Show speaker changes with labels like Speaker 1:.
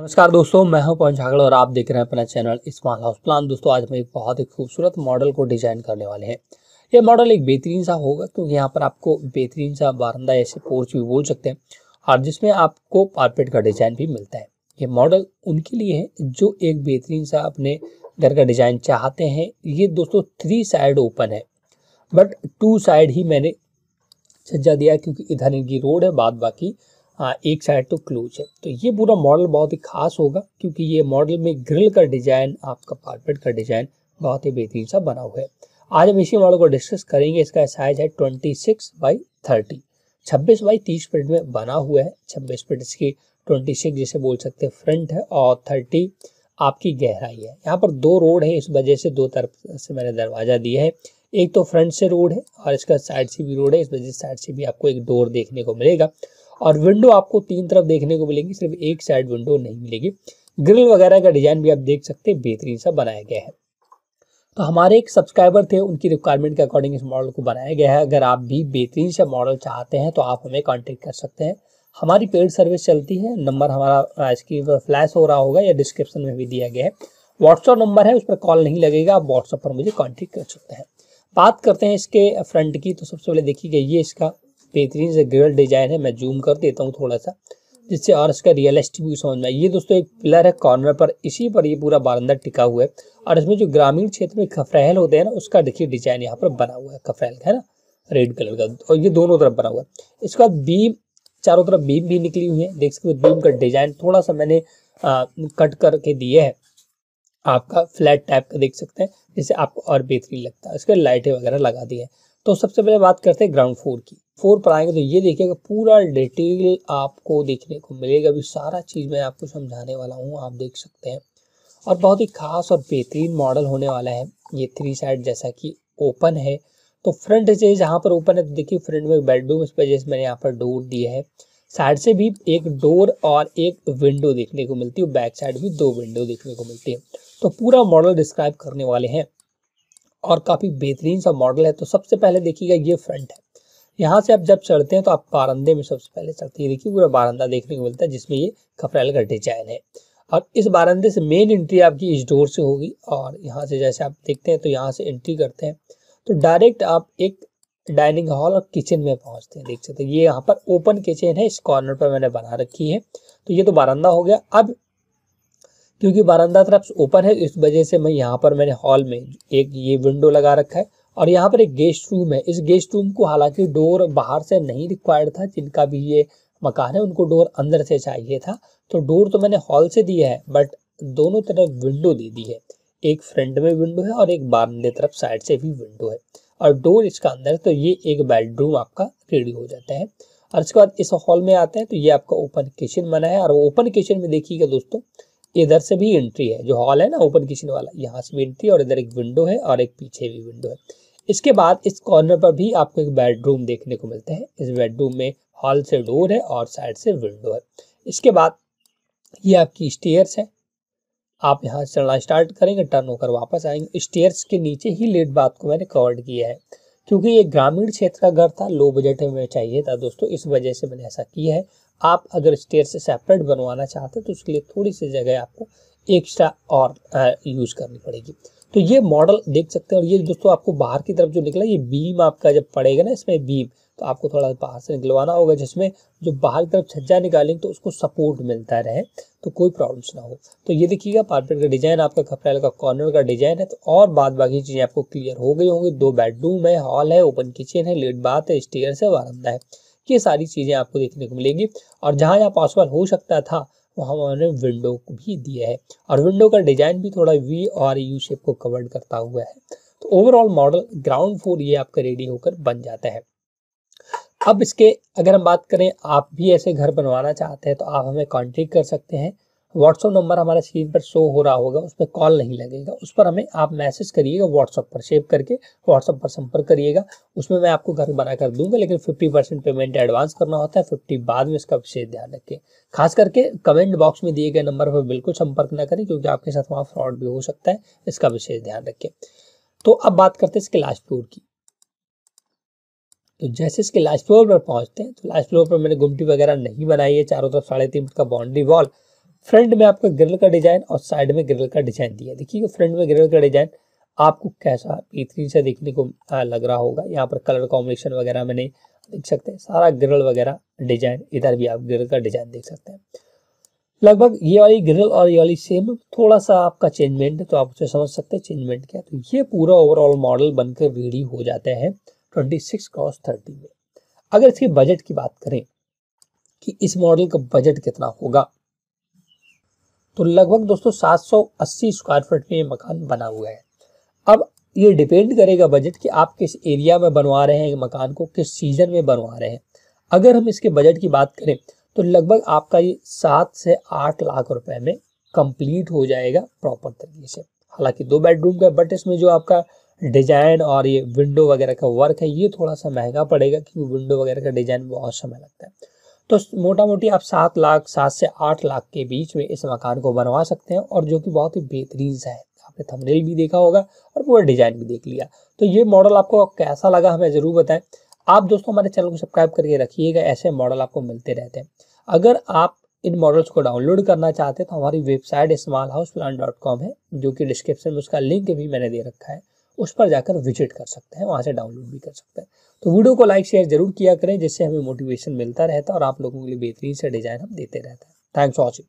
Speaker 1: नमस्कार दोस्तों मैं हूं पवन झागड़ और आप देख रहे हैं अपना चैनल स्मॉल हाउस प्लान दोस्तों आज हम एक बहुत ही खूबसूरत मॉडल को डिजाइन करने वाले हैं ये मॉडल एक बेहतरीन सा होगा क्योंकि यहाँ पर आपको बेहतरीन सा बारंदा ऐसे पोर्च भी बोल सकते हैं और जिसमें आपको पारपेट का डिजाइन भी मिलता है ये मॉडल उनके लिए है जो एक बेहतरीन सा अपने घर का डिजाइन चाहते हैं ये दोस्तों थ्री साइड ओपन है बट टू साइड ही मैंने सज्जा दिया क्योंकि इधर इनकी रोड है बाद बाकी एक साइड तो क्लोज है तो ये पूरा मॉडल बहुत ही खास होगा क्योंकि ये मॉडल में ग्रिल का डिज़ाइन आपका पार्पेट का डिज़ाइन बहुत ही बेहतरीन सा बना हुआ है आज हम इसी मॉडल को डिस्कस करेंगे इसका साइज है ट्वेंटी सिक्स बाई थर्टी छब्बीस बाई तीस फिट में बना हुआ है छब्बीस फिट इसकी ट्वेंटी सिक्स जिसे बोल सकते हैं फ्रंट है और थर्टी आपकी गहराई है यहाँ पर दो रोड है इस वजह से दो तरफ से मैंने दरवाज़ा दिया है एक तो फ्रंट से रोड है और इसका साइड से भी रोड है इस वजह से साइड से भी आपको एक डोर देखने को मिलेगा और विंडो आपको तीन तरफ देखने को मिलेंगी सिर्फ एक साइड विंडो नहीं मिलेगी ग्रिल वगैरह का डिजाइन भी आप देख सकते हैं बेहतरीन सा बनाया गया है तो हमारे एक सब्सक्राइबर थे उनकी रिक्वायरमेंट के अकॉर्डिंग इस मॉडल को बनाया गया है अगर आप भी बेहतरीन सा मॉडल चाहते हैं तो आप हमें कॉन्टेक्ट कर सकते हैं हमारी पेड सर्विस चलती है नंबर हमारा स्क्रीन पर फ्लैश हो रहा होगा या डिस्क्रिप्शन में भी दिया गया है व्हाट्सअप नंबर है उस पर कॉल नहीं लगेगा आप व्हाट्सअप पर मुझे कॉन्टेक्ट कर सकते हैं बात करते हैं इसके फ्रंट की तो सबसे पहले देखिएगा ये इसका बेहतरीन से ग्रिल डिजाइन है मैं जूम कर देता हूँ थोड़ा सा जिससे और इसका रियलिस्टिक भी समझ में ये दोस्तों एक पिलर है कॉर्नर पर इसी पर ये पूरा बारंदा टिका हुआ है और इसमें जो ग्रामीण क्षेत्र में खफरैल होते हैं ना उसका देखिए डिजाइन यहाँ पर बना हुआ है का है ना रेड कलर का और ये दोनों तरफ बना हुआ है इसके बाद बीम चारों तरफ बीम भी निकली हुई है देख सकते हो बीम का डिजाइन थोड़ा सा मैंने आ, कट करके दिए है आपका फ्लैट टाइप का देख सकते हैं जिससे आपको और बेहतरीन लगता है इसके लाइटें वगैरह लगा दी है तो सबसे पहले बात करते हैं ग्राउंड फ्लोर की फोर पर आएंगे तो ये देखिएगा पूरा डिटेल आपको देखने को मिलेगा अभी सारा चीज़ मैं आपको समझाने वाला हूँ आप देख सकते हैं और बहुत ही खास और बेहतरीन मॉडल होने वाला है ये थ्री साइड जैसा कि ओपन है तो फ्रंट से जहाँ पर ओपन है तो देखिए फ्रंट में बेडरूम इस पर जैसे मैंने यहाँ पर डोर दिया है साइड से भी एक डोर और एक विंडो देखने को मिलती है बैक साइड भी दो विंडो देखने को मिलती है तो पूरा मॉडल डिस्क्राइब करने वाले हैं और काफ़ी बेहतरीन सा मॉडल है तो सबसे पहले देखिएगा ये फ्रंट है यहाँ से आप जब चढ़ते हैं तो आप बारंदे में सबसे पहले चढ़ते हैं देखिए पूरा बारंदा देखने को मिलता है जिसमें ये खपरेल का डिजाइन है और इस बारंदे से मेन एंट्री आपकी इस डोर से होगी और यहाँ से जैसे आप देखते हैं तो यहाँ से एंट्री करते हैं तो डायरेक्ट आप एक डाइनिंग हॉल और किचन में पहुँचते हैं देख सकते हैं ये यहाँ पर ओपन किचन है इस कॉर्नर पर मैंने बना रखी है तो ये तो बारंदा हो गया अब क्योंकि बारंदा तरफ ओपन है इस वजह से मैं यहाँ पर मैंने हॉल में एक ये विंडो लगा रखा है और यहाँ पर एक गेस्ट रूम है इस गेस्ट रूम को हालांकि डोर बाहर से नहीं रिक्वायर्ड था जिनका भी ये मकान है उनको डोर अंदर से चाहिए था तो डोर तो मैंने हॉल से दिया है बट दोनों तरफ विंडो दे दी है एक फ्रंट में विंडो है और एक बार तरफ साइड से भी विंडो है और डोर इसका अंदर तो ये एक बेडरूम आपका रेडी हो जाता है और इसके बाद इस हॉल में आते हैं तो ये आपका ओपन किचन बना है और ओपन किचन में देखिएगा दोस्तों इधर से भी एंट्री है जो हॉल है ना ओपन किचन वाला यहाँ से भी एंट्री और इधर एक विंडो है और एक पीछे भी विंडो है इसके बाद इस कॉर्नर पर भी आपको एक बेडरूम देखने को मिलता है इस बेडरूम में हॉल से डोर है और साइड से विंडो है इसके बाद ये आपकी स्टेयर्स है आप यहाँ चलना स्टार्ट करेंगे टर्न होकर वापस आएंगे स्टेयर्स के नीचे ही लेट बाथ को मैंने कवर्ड किया है क्योंकि ये ग्रामीण क्षेत्र का घर था लो बजट में चाहिए था दोस्तों इस वजह से मैंने ऐसा किया है आप अगर स्टेयर से सेपरेट बनवाना चाहते हैं तो उसके लिए थोड़ी सी जगह आपको एक्स्ट्रा और यूज़ करनी पड़ेगी तो ये मॉडल देख सकते हैं और ये दोस्तों आपको बाहर की तरफ जो निकला ये बीम आपका जब पड़ेगा ना इसमें बीम तो आपको थोड़ा बाहर से निकलवाना होगा जिसमें जो बाहर की तरफ छज्जा निकालेंगे तो उसको सपोर्ट मिलता रहे तो कोई प्रॉब्लम्स ना हो तो ये देखिएगा पार्पेट का डिजाइन आपका खपरेल का कॉर्नर का डिजाइन है तो और बाद बाकी चीज़ें आपको क्लियर हो गई होंगी दो बेडरूम है हॉल है ओपन किचन है लेट बाथ है स्टेयर है वारंदा है ये सारी चीज़ें आपको देखने को मिलेंगी और जहाँ जहाँ पॉसिबल हो सकता था वहाँ उन्होंने विंडो भी दिया है और विंडो का डिजाइन भी थोड़ा वी और यू शेप को कवर्ड करता हुआ है तो ओवरऑल मॉडल ग्राउंड फ्लोर ये आपका रेडी होकर बन जाता है अब इसके अगर हम बात करें आप भी ऐसे घर बनवाना चाहते हैं तो आप हमें कॉन्टेक्ट कर सकते हैं व्हाट्सअप नंबर हमारा स्क्रीन पर शो हो रहा होगा उस पर कॉल नहीं लगेगा उस पर हमें आप मैसेज करिएगा व्हाट्सअप पर सेव करके व्हाट्सअप पर संपर्क करिएगा उसमें मैं आपको घर बना कर दूंगा लेकिन 50 परसेंट पेमेंट एडवांस करना होता है 50 बाद में इसका विशेष ध्यान रखें खास करके कमेंट बॉक्स में दिए गए नंबर पर बिल्कुल संपर्क ना करें क्योंकि आपके साथ वहाँ फ्रॉड भी हो सकता है इसका विशेष ध्यान रखें तो अब बात करते हैं इसके लास्ट टूर की तो जैसे इसके लास्ट फ्लोर पर पहुंचते हैं तो लास्ट फ्लोर पर मैंने गुमटी वगैरह नहीं बनाई है चारों तरफ साढ़े तीन फुट का बाउंड्री वॉल फ्रंट में आपको ग्रिल का डिजाइन और साइड में ग्रिल का डिजाइन दिया देखिए फ्रंट में ग्रिल का डिजाइन आपको कैसा बेहतरीन से देखने को लग रहा होगा यहाँ पर कलर कॉम्बिनेशन वगैरह मैंने देख सकते हैं सारा ग्रिल वगैरह डिजाइन इधर भी आप ग्रिल का डिजाइन देख सकते हैं लगभग ये वाली ग्रिल और ये वाली सेम थोड़ा सा आपका चेंजमेंट है तो आप उसे समझ सकते हैं चेंजमेंट क्या तो ये पूरा ओवरऑल मॉडल बनकर रेडी हो जाता है ट्वेंटी सिक्स कॉस थर्टी में अगर इसके बजट की बात करें कि इस मॉडल का बजट कितना होगा तो लगभग दोस्तों 780 स्क्वायर फीट में ये मकान बना हुआ है अब ये डिपेंड करेगा बजट कि आप किस एरिया में बनवा रहे हैं मकान को किस सीजन में बनवा रहे हैं अगर हम इसके बजट की बात करें तो लगभग आपका ये सात से आठ लाख रुपए में कंप्लीट हो जाएगा प्रॉपर तरीके से हालांकि दो बेडरूम का बट इसमें जो आपका डिजाइन और ये विंडो वगैरह का वर्क है ये थोड़ा सा महंगा पड़ेगा क्योंकि विंडो वगैरह का डिजाइन बहुत समय लगता है तो मोटा मोटी आप सात लाख सात से आठ लाख के बीच में इस मकान को बनवा सकते हैं और जो कि बहुत ही बेहतरीन सा है आपने थंबनेल भी देखा होगा और पूरा डिजाइन भी देख लिया तो ये मॉडल आपको कैसा लगा हमें ज़रूर बताएं आप दोस्तों हमारे चैनल को सब्सक्राइब करके रखिएगा ऐसे मॉडल आपको मिलते रहते हैं अगर आप इन मॉडल्स को डाउनलोड करना चाहते हैं तो हमारी website small house plan dot com है जो कि डिस्क्रिप्शन में उसका लिंक भी मैंने दे रखा है उस पर जाकर विजिट कर सकते हैं वहाँ से डाउनलोड भी कर सकते हैं तो वीडियो को लाइक शेयर जरूर किया करें जिससे हमें मोटिवेशन मिलता रहता है और आप लोगों के लिए बेहतरीन से डिज़ाइन हम देते रहते हैं थैंक्स फॉर वॉचिंग